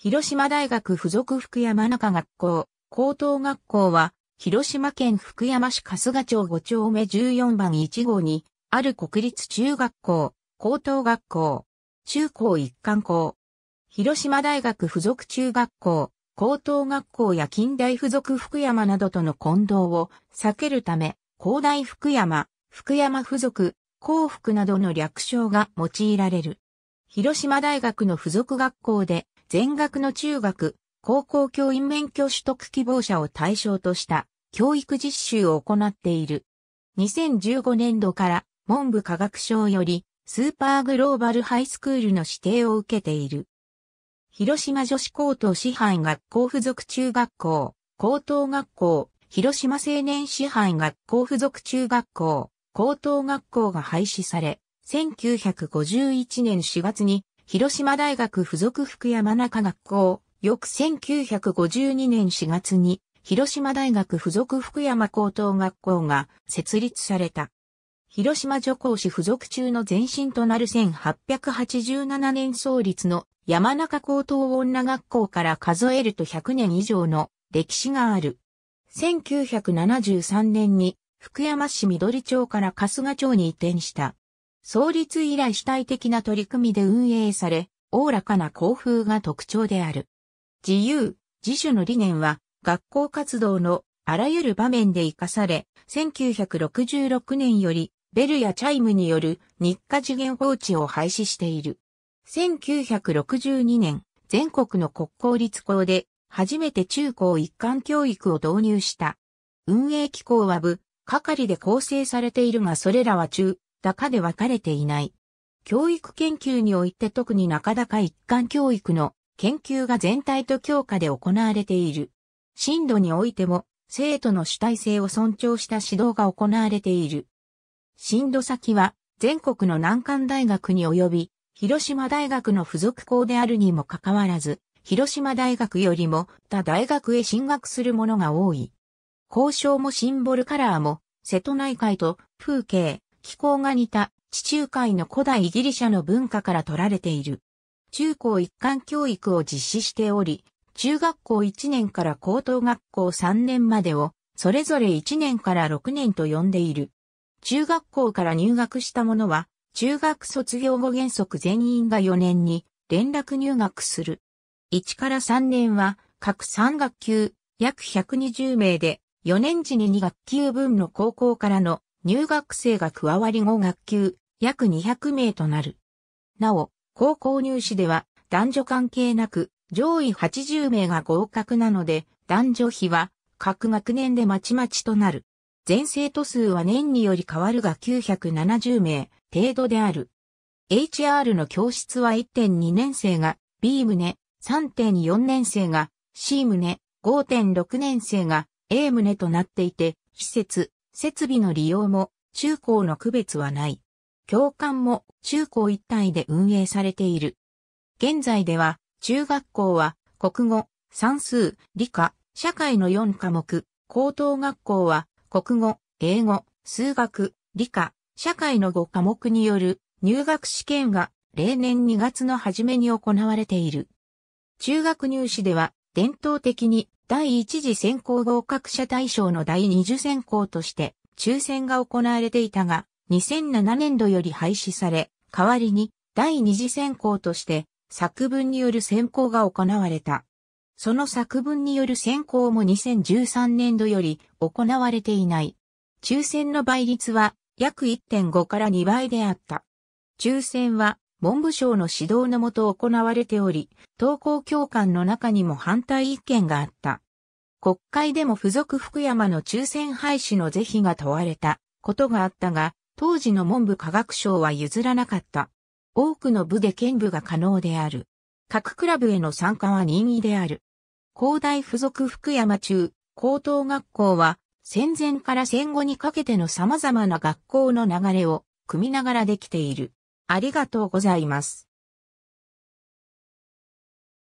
広島大学附属福山中学校、高等学校は、広島県福山市春日町5丁目14番1号に、ある国立中学校、高等学校、中高一貫校、広島大学附属中学校、高等学校や近代附属福山などとの混同を避けるため、高大福山、福山附属、幸福などの略称が用いられる。広島大学の附属学校で全額の中学、高校教員免許取得希望者を対象とした教育実習を行っている。2015年度から文部科学省よりスーパーグローバルハイスクールの指定を受けている。広島女子高等師範学校附属中学校、高等学校、広島青年師範学校附属中学校、高等学校が廃止され、1951年4月に広島大学附属福山中学校、翌1952年4月に、広島大学附属福山高等学校が設立された。広島女校士附属中の前身となる1887年創立の山中高等女学校から数えると100年以上の歴史がある。1973年に福山市緑町から春日町に移転した創立以来主体的な取り組みで運営され、おおらかな校風が特徴である。自由、自主の理念は、学校活動のあらゆる場面で活かされ、1966年よりベルやチャイムによる日課次元放置を廃止している。1962年、全国の国公立校で初めて中高一貫教育を導入した。運営機構は部、係で構成されているがそれらは中、だかで分かれていない。教育研究において特になかなか一貫教育の研究が全体と強化で行われている。進度においても生徒の主体性を尊重した指導が行われている。進度先は全国の難関大学に及び広島大学の付属校であるにもかかわらず、広島大学よりも他大学へ進学する者が多い。交渉もシンボルカラーも瀬戸内海と風景、気候が似た地中海の古代ギリシャの文化から取られている。中高一貫教育を実施しており、中学校1年から高等学校3年までを、それぞれ1年から6年と呼んでいる。中学校から入学した者は、中学卒業後原則全員が4年に連絡入学する。1から3年は各3学級約120名で4年時に2学級分の高校からの入学生が加わり5学級、約200名となる。なお、高校入試では男女関係なく上位80名が合格なので男女比は各学年でまちまちとなる。全生徒数は年により変わるが970名程度である。HR の教室は1.2年生が B 棟、3.4年生が C 棟、5.6年生が A 棟となっていて、施設、設備の利用も中高の区別はない。教官も中高一体で運営されている。現在では中学校は国語、算数、理科、社会の4科目、高等学校は国語、英語、数学、理科、社会の5科目による入学試験が例年2月の初めに行われている。中学入試では伝統的に第一次選考合格者対象の第二次選考として抽選が行われていたが、2007年度より廃止され、代わりに第二次選考として作文による選考が行われた。その作文による選考も2013年度より行われていない。抽選の倍率は約1.5から2倍であった。抽選は文部省の指導のもと行われており、投稿教官の中にも反対意見があった。国会でも付属福山の抽選廃止の是非が問われたことがあったが、当時の文部科学省は譲らなかった。多くの部で兼部が可能である。各クラブへの参加は任意である。高大附属福山中、高等学校は戦前から戦後にかけての様々な学校の流れを組みながらできている。ありがとうございます。